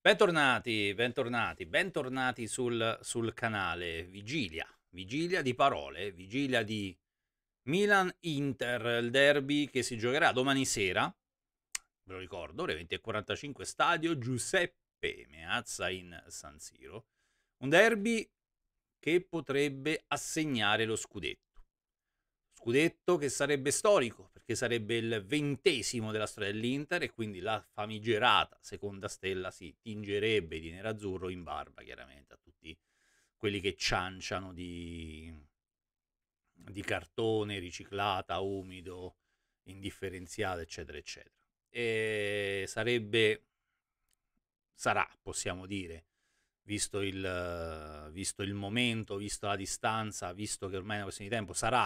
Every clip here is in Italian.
Bentornati, bentornati, bentornati sul, sul, canale Vigilia, vigilia di parole, vigilia di Milan-Inter, il derby che si giocherà domani sera, ve lo ricordo, ore 20.45, stadio Giuseppe Meazza in San Siro, un derby che potrebbe assegnare lo scudetto, scudetto che sarebbe storico che sarebbe il ventesimo della storia dell'Inter e quindi la famigerata seconda stella si tingerebbe di nerazzurro in barba chiaramente a tutti quelli che cianciano di, di cartone riciclata, umido, indifferenziata, eccetera, eccetera. E sarebbe, sarà, possiamo dire, visto il, visto il momento, visto la distanza, visto che ormai è una questione di tempo, sarà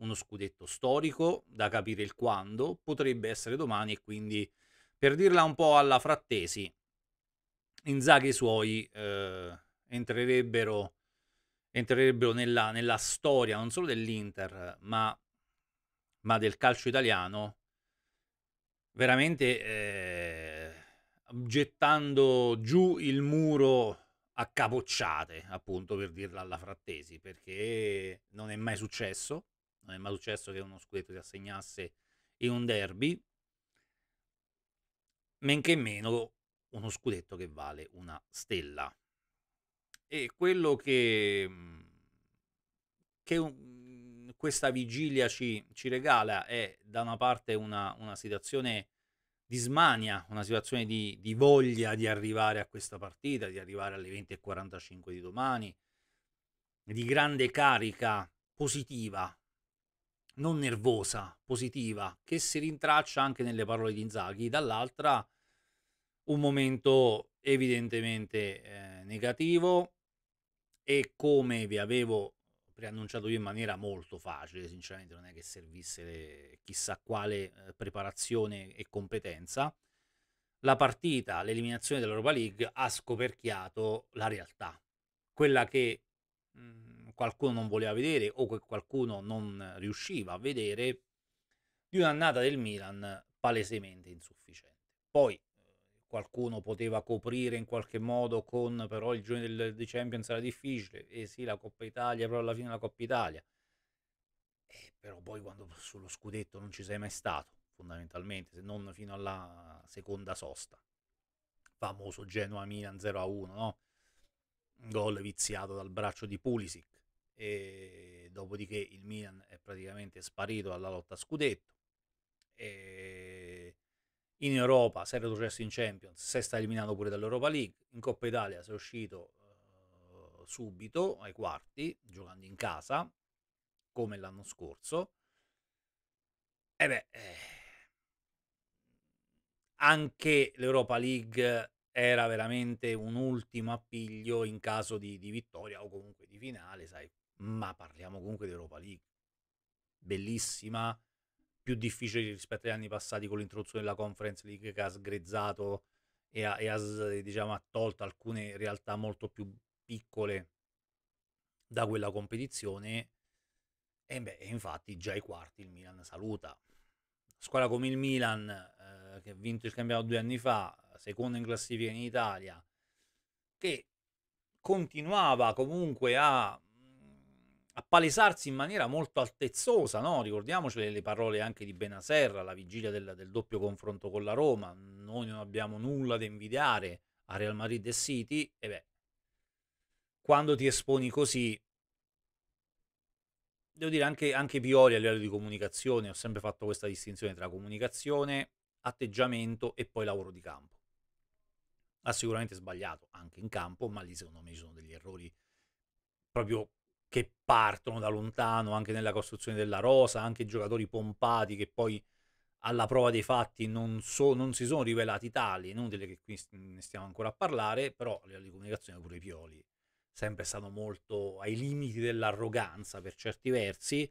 uno scudetto storico, da capire il quando, potrebbe essere domani e quindi, per dirla un po' alla frattesi, Inzaghi e i suoi eh, entrerebbero, entrerebbero nella, nella, storia non solo dell'Inter, ma, ma del calcio italiano, veramente eh, gettando giù il muro a capocciate, appunto per dirla alla frattesi, perché non è mai successo non è mai successo che uno scudetto si assegnasse in un derby, men che meno uno scudetto che vale una stella. E quello che, mm, che questa vigilia ci, ci, regala è da una parte una, una situazione di smania, una situazione di, di, voglia di arrivare a questa partita, di arrivare alle 20.45 di domani, di grande carica positiva non nervosa, positiva, che si rintraccia anche nelle parole di Inzaghi, dall'altra un momento evidentemente eh, negativo e come vi avevo preannunciato io in maniera molto facile, sinceramente non è che servisse chissà quale eh, preparazione e competenza, la partita, l'eliminazione dell'Europa League ha scoperchiato la realtà, quella che qualcuno non voleva vedere o che qualcuno non riusciva a vedere di un'annata del Milan palesemente insufficiente. Poi eh, qualcuno poteva coprire in qualche modo con però il giorno del, di Champions era difficile e sì la Coppa Italia, però alla fine la Coppa Italia. e eh, però poi quando sullo scudetto non ci sei mai stato fondamentalmente, se non fino alla seconda sosta. Famoso Genoa Milan 0-1, no? Gol viziato dal braccio di Pulisic e dopodiché il Milan è praticamente sparito dalla lotta a scudetto. E in Europa si è retrocesso in Champions, si è stato eliminato pure dall'Europa League, in Coppa Italia si è uscito uh, subito ai quarti, giocando in casa, come l'anno scorso. E beh, eh, anche l'Europa League era veramente un ultimo appiglio in caso di, di vittoria o comunque di finale, sai, ma parliamo comunque di Europa League. Bellissima, più difficile rispetto agli anni passati con l'introduzione della Conference League che ha sgrezzato e ha, e ha diciamo, tolto alcune realtà molto più piccole da quella competizione. E beh, infatti già ai quarti il Milan saluta. Squadra come il Milan, eh, che ha vinto il campionato due anni fa, seconda in classifica in Italia, che continuava comunque a a palesarsi in maniera molto altezzosa, no? ricordiamoci le, le, parole anche di Benaserra alla vigilia del, del, doppio confronto con la Roma, noi non abbiamo nulla da invidiare a Real Madrid e City, e beh, quando ti esponi così, devo dire anche, anche Pioli a livello di comunicazione, ho sempre fatto questa distinzione tra comunicazione, atteggiamento e poi lavoro di campo. Ha sicuramente sbagliato anche in campo, ma lì secondo me ci sono degli errori proprio che partono da lontano anche nella costruzione della rosa, anche giocatori pompati che poi alla prova dei fatti non, so, non si sono rivelati tali, non che qui ne stiamo ancora a parlare, però le comunicazioni pure i Pioli sempre stato molto ai limiti dell'arroganza per certi versi,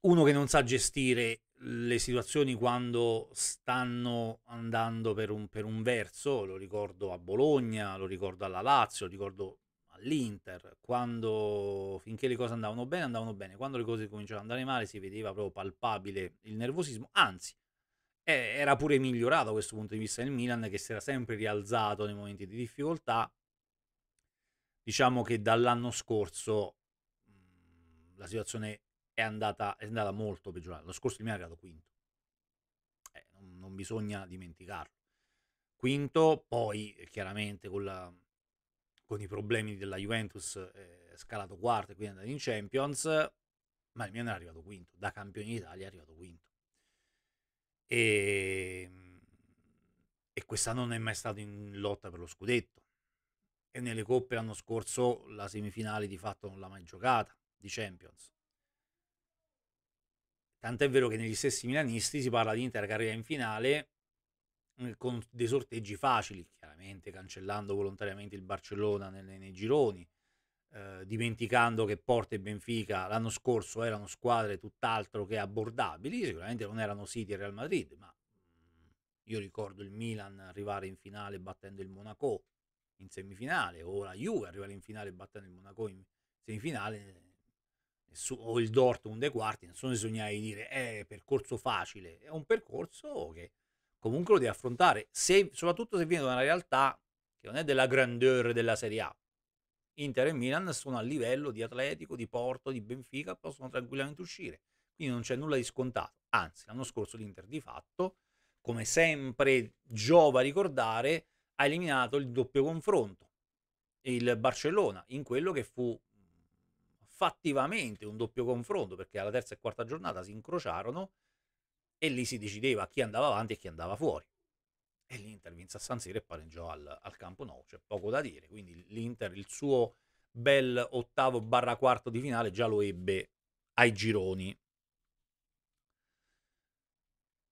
uno che non sa gestire le situazioni quando stanno andando per un, per un verso, lo ricordo a Bologna, lo ricordo alla Lazio, lo ricordo all'Inter, quando finché le cose andavano bene, andavano bene, quando le cose cominciavano ad andare male si vedeva proprio palpabile il nervosismo, anzi eh, era pure migliorato da questo punto di vista il Milan che si era sempre rialzato nei momenti di difficoltà. Diciamo che dall'anno scorso mh, mm, la situazione è andata, è andata molto peggiorata. Lo scorso il Milan è era quinto, eh, non, non bisogna dimenticarlo. Quinto, poi chiaramente con la, con i problemi della Juventus eh, è scalato quarto e quindi è andato in Champions, ma il Milan è arrivato quinto, da campione d'Italia è arrivato quinto. E, ehm, e quest'anno non è mai stato in lotta per lo scudetto. E nelle coppe l'anno scorso la semifinale di fatto non l'ha mai giocata di Champions. Tant'è vero che negli stessi milanisti si parla di Inter che arriva in finale con dei sorteggi facili, chiaramente cancellando volontariamente il Barcellona nei, nei gironi, eh, dimenticando che Porta e Benfica l'anno scorso erano squadre tutt'altro che abbordabili, sicuramente non erano City e Real Madrid, ma io ricordo il Milan arrivare in finale battendo il Monaco in semifinale, o la Juve arrivare in finale battendo il Monaco in semifinale, o il Dortmund dei quarti, nessuno si sognava di dire è eh, percorso facile, è un percorso che comunque lo devi affrontare, se, soprattutto se viene da una realtà che non è della grandeur della Serie A. Inter e Milan sono a livello di Atletico, di Porto, di Benfica, possono tranquillamente uscire. Quindi non c'è nulla di scontato. Anzi, l'anno scorso l'Inter di fatto, come sempre giova ricordare, ha eliminato il doppio confronto. Il Barcellona, in quello che fu fattivamente un doppio confronto, perché alla terza e quarta giornata si incrociarono e lì si decideva chi andava avanti e chi andava fuori. E l'Inter vinse a San Siro e pareggiò al, al Campo Nou, c'è poco da dire, quindi l'Inter il suo bel ottavo barra quarto di finale già lo ebbe ai gironi.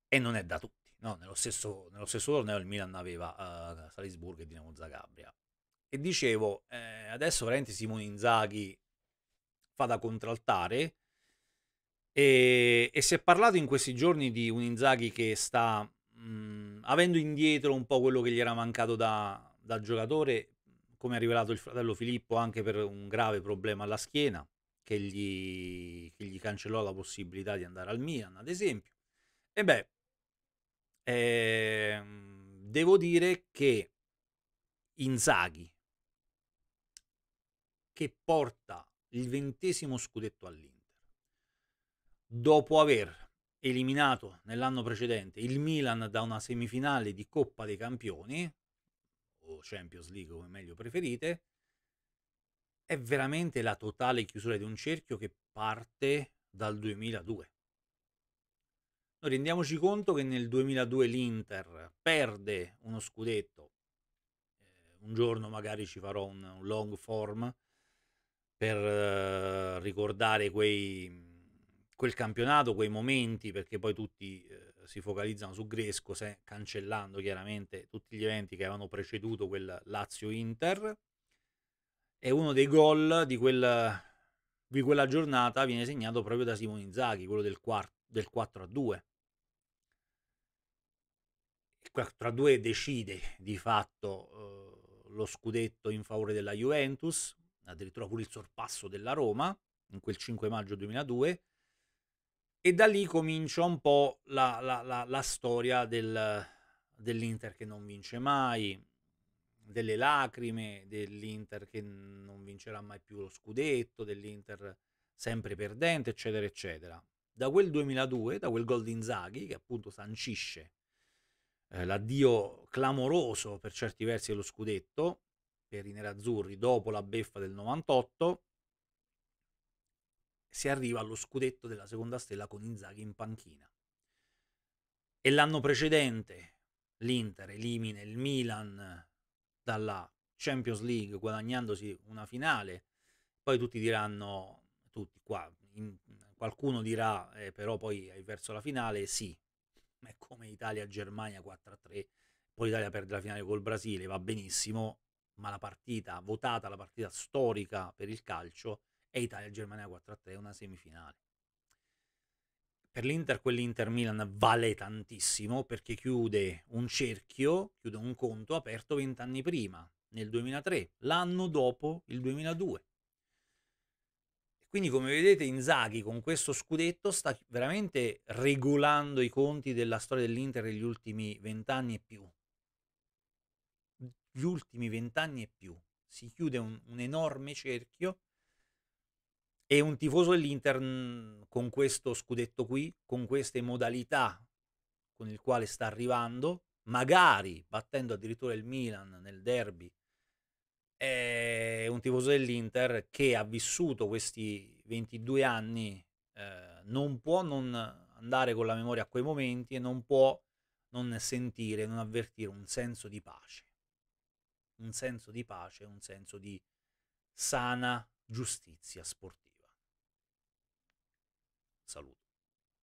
E non è da tutti, no? nello, stesso, nello stesso torneo il Milan aveva uh, Salisburgo e Dinamo Zagabria. E dicevo, eh, adesso veramente Simone Inzaghi fa da contraltare, e, e, si è parlato in questi giorni di un Inzaghi che sta mh, mhmm, avendo indietro un po' quello che gli era mancato da, da giocatore, come ha rivelato il fratello Filippo, anche per un grave problema alla schiena che gli, che gli cancellò la possibilità di andare al Milan, ad esempio. E beh, eh, devo dire che Inzaghi, che porta il ventesimo scudetto all'Inter, dopo aver eliminato nell'anno precedente il Milan da una semifinale di Coppa dei Campioni, o Champions League come meglio preferite, è veramente la totale chiusura di un cerchio che parte dal 2002. Noi rendiamoci conto che nel 2002 l'Inter perde uno scudetto, eh, un giorno magari ci farò un, un long form per eh, ricordare quei quel campionato, quei momenti, perché poi tutti eh, si focalizzano su Gresco, se, cancellando chiaramente tutti gli eventi che avevano preceduto quel Lazio-Inter. E uno dei gol di, quel, di quella giornata viene segnato proprio da Simone Inzaghi, quello del, quart- del 4 a 2. Il 4 a 2 decide di fatto eh, lo scudetto in favore della Juventus, addirittura pure il sorpasso della Roma in quel 5 maggio 2002 e da lì comincia un po' la, la, la, la storia del, dell'Inter che non vince mai, delle lacrime, dell'Inter che non vincerà mai più lo scudetto, dell'Inter sempre perdente, eccetera, eccetera. Da quel 2002, da quel gol di Inzaghi, che appunto sancisce eh, l'addio clamoroso per certi versi dello scudetto per i nerazzurri dopo la beffa del 98, si arriva allo scudetto della seconda stella con Inzaghi in panchina. E l'anno precedente l'Inter elimina il Milan dalla Champions League guadagnandosi una finale. Poi tutti diranno, tutti qua, in, qualcuno dirà eh, però poi hai perso la finale, sì, è come Italia-Germania 4-3, poi l'Italia perde la finale col Brasile, va benissimo, ma la partita votata, la partita storica per il calcio, e Italia-Germania 4-3, una semifinale. Per l'Inter quell'Inter Milan vale tantissimo perché chiude un cerchio, chiude un conto aperto vent'anni prima, nel 2003, l'anno dopo il 2002. Quindi come vedete Inzaghi con questo scudetto sta veramente regolando i conti della storia dell'Inter negli ultimi vent'anni e più. Gli ultimi vent'anni e più. Si chiude un, un enorme cerchio e un tifoso dell'Inter mhmm, con questo scudetto qui, con queste modalità con il quale sta arrivando, magari battendo addirittura il Milan nel derby, è eh, un tifoso dell'Inter che ha vissuto questi 22 anni, eh, non può non andare con la memoria a quei momenti e non può non sentire, non avvertire un senso di pace. Un senso di pace, un senso di sana giustizia sportiva. Salut!